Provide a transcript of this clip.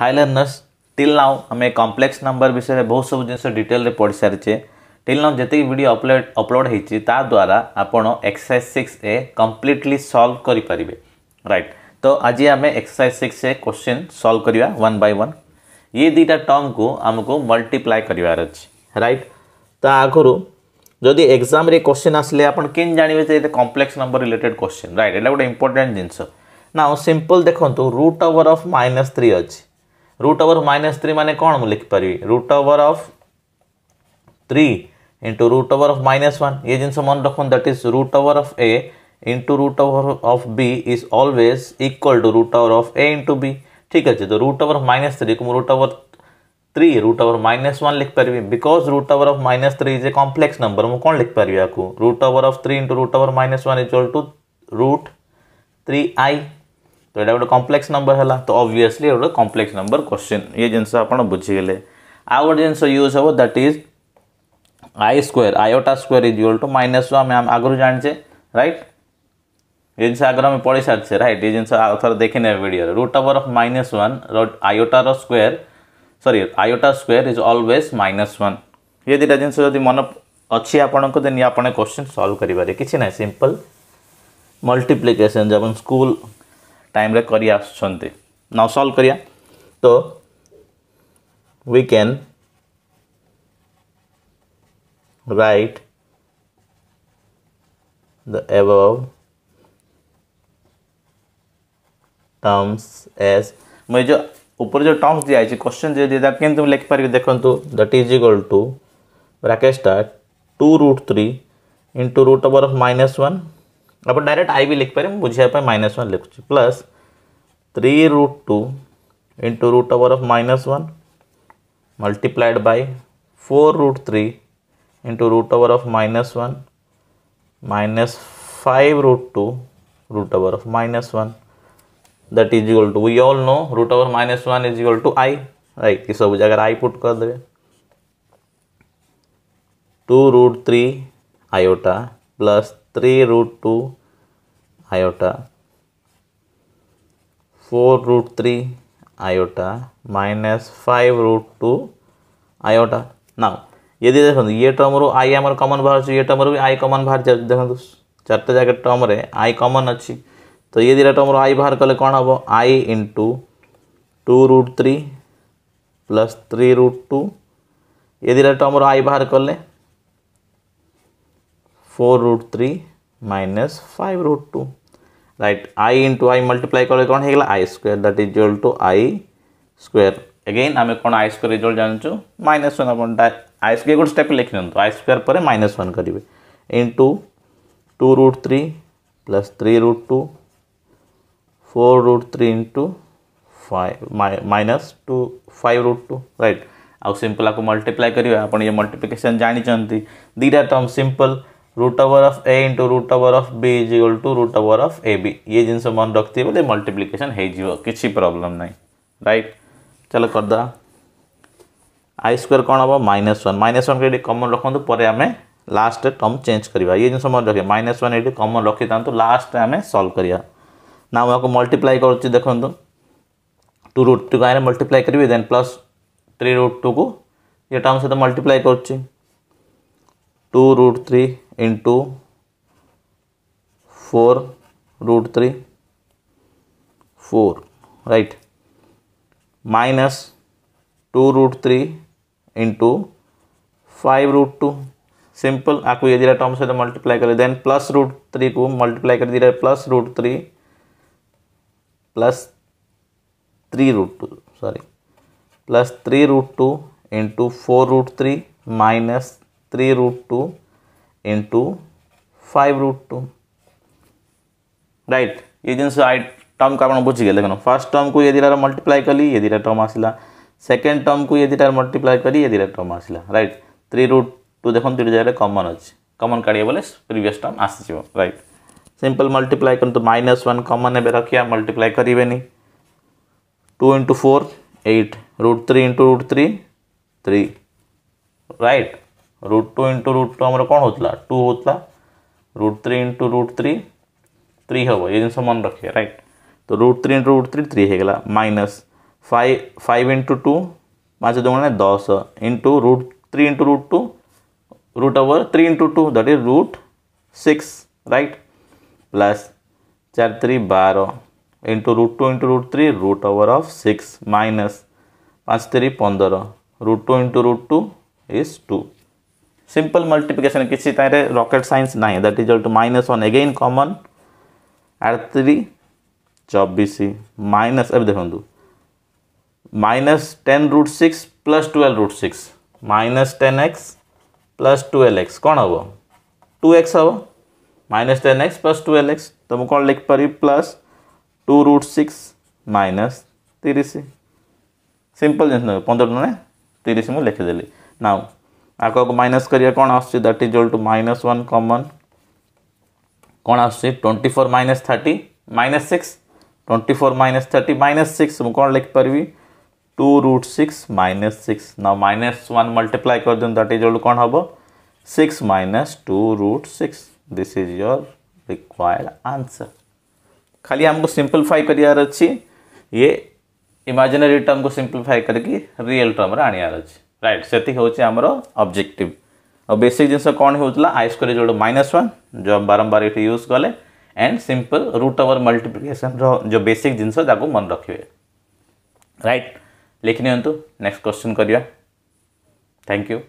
high learners till now आम complex number विषय में बहुत सब जिन डिटेल पढ़ी सारीचे टिल नाउ जी भिड अपलोड अपलोड होता द्वारा आपत exercise six A completely solve करेंगे रईट तो आज आम exercise six A question solve करने वन बै वन ये दुटा टर्म को आमको मल्टीप्लाय कर रईट तो आगर जदि एक्जाम क्वेश्चन आसे आप जानवे complex number related question right एट गोटे इंपोर्टाट जिनस ना सिंपल देखो root over of minus three अच्छी रुट રૂટ ઓવર थ्री मान કોણ લખી ପାରିବି root over of three into root over of minus one ये जिन मन रखु that is root over of A into root over of B is always equal to root over of A into B ठीक अच्छे तो root over minus three को root over three root over minus one लिख पारि because root over of minus three is a complex number मुझे कौन लिख पारि आपको root over of three into root over minus one is two root three i ଏଇଟା ଗୋଟେ complex number ହେଲା ତ ଅବଭିୟସଲି ଗୋଟେ କମ୍ପ୍ଲେକ୍ସ ନମ୍ବର କ୍ୱେଶ୍ଚିନ୍ ଏ ଜିନିଷ ଆପଣ ବୁଝିଗଲେ ଆଉ ଗୋଟେ ଜିନିଷ ୟୁଜ୍ ହେବ that is i square iota square is equal to minus ଆମେ ଆଗରୁ ଜାଣିଛେ ରାଇଟ୍ ଏ ଜିନିଷ ଆଗରୁ ଆମେ ପଢ଼ି ସାରିଛେ ରାଇଟ୍ ଏ ଜିନିଷ ଆଉ ଥରେ ଦେଖିନେବେ ଭିଡ଼ିଓରେ root over of minus one ଆଇଓଟାର square sorry iota square is always minus one ଏ ଦୁଇଟା ଜିନିଷ ଯଦି ମନେ ଅଛି ଆପଣଙ୍କୁ ଦେନ୍ ଆପଣ କ୍ୱେଶ୍ଚିନ୍ ସଲ୍ଭ କରିପାରିବେ କିଛି ନାହିଁ ସିମ୍ପଲ୍ ମଲ୍ଟିପ୍ଲିକେସନ୍ ଯେପରି ସ୍କୁଲ୍ टाइम्रे କରି ଆସୁଛନ୍ତି ନାଉ ସଲ୍ଭ କରିବା ତ we can write the above terms as मुझे जो ऊपर जो टर्म्स दिया है क्वेश्चन जो दिया कि तुम लिखिपर देखूँ that is equal to bracket start two root three into root over of minus one आप डायरेक्ट आई भी लिख पा रहे मुझे यहाँ पर माइनस वन लिख plus three root two into root over of minus one multiplied by four root three into root over of minus one minus five root two root over of minus one that is equal to we all know root over minus one is equal to i right ये सब अगर i put कर दे two root three iota plus three root two iota 4 root 3 iota minus 5 root 2 iota now यदि देखो ये term रो आई आम कॉमन बाहर ये टर्म रो भी आई कॉमन बाहर देखो तो चार्टा टर्म रे आई कॉमन अच्छी तो ये टर्म रो आई बाहर कले कौन हम i into two root three plus three root two ये टर्म रो आई बाहर कले four root three minus five root two right i into i multiply कले कौन होगा i square that is equal to i square again आम कौन i square result जानूँ माइनस वन आप आई स्क् गोटे स्टेप लिखि दिखुं आई स्क्वेयर पर माइनस वन करेंगे into two root three plus three root two four root three into five minus two five root two right आउ simple आपको multiply करेंगे आप मल्टीप्लिकेसन जानते दुटा term simple root over of A into root over of B is equal to root over of A B ये जिनस मन रखिए बोले मल्टीप्लिकेसन हो प्रोब्लम ना रईट चलो करदा आई स्क्वेयर कौन हम माइनस वन माइनस वन के कमन रखु पर आम लास्ट टर्म चेंज करवा ये जिन मन तो रखिए माइनस वन ये कमन रखी था लास्ट आम सल्व करा ना मुझे मल्टीप्लाई कर देखो टू रुट टू को आने करी then plus three root two को ये टर्म सहित मल्टीप्लाई कर two root three into four root three four right minus two root three into five root two simple आपको ये दिया टर्म से मल्टीप्लाई करें देन प्लस रूट थ्री को मल्टीप्लाई कर दिया plus root three plus three root two sorry plus three root two into four root three minus three root two into five root two right ये जिन term को आप बुझे देखो first term को ये दिटा मल्टीप्लाई कली ये दिटा टर्म आसला सेकेंड टर्म को ये दिटा मल्टीप्लाई करी ये दिटा टर्म आसला रईट थ्री रुट टू देखो दुई जगह कमन अच्छे कमन काढ़े बोले प्रिवियस टर्म आसीज रईट सिंपल मल्टीप्लाई कर माइनस वन कमन एवं रखिया मल्टीप्लाई करेनि two into four eight root three into root three three right root two into root two आमर कौन होता टू होता root three into root three three हे ये जिन मन रखिए रईट तो root three into root three three हो minus five five into two पाँच मैंने दस into root three into root two root over three into two that is root six right plus चार थ्री बार into root two into root three root over of six minus पाँच three पंद्रह root two into root two is two simple multiplication किसी तरह rocket science ना that is two minus one again common add three minus एवं देखो minus ten root six plus twelve root six minus ten x plus twelve x कौन हे two x हे minus ten x plus twelve x तुम कौन लिख पार plus two root six minus तीस सिंपल जिन पंद्रह टाइम तीस मुझे लिखीदेली ना आग को माइनस करिया कौन is two minus one common कौन आस twenty four minus thirty minus six twenty four minus thirty minus six मुझे लिखिपरि two root six minus six न माइनस वन मल्टीप्लाई कर दिखा दैट इज टू कौन हम six minus two root six this is your required answer खाली आमको simplify करार अच्छे ये इमाजिनरी टर्म को सिंपलीफाई करके रियल टर्म आने अच्छी রাইট সেটি হচ্ছে আমার অবজেক্টিভ বেসিক জিনিস কোণ হোলা আই স্কোয়ার ইজ গোটে মাইনস ওয়ান যে বারম্বার এটি ইউজ কলে and simple root over multiplication जो बेसिक जिनस मन रखिए रईट लिखि नेक्स्ट क्वेश्चन करवा थैंक यू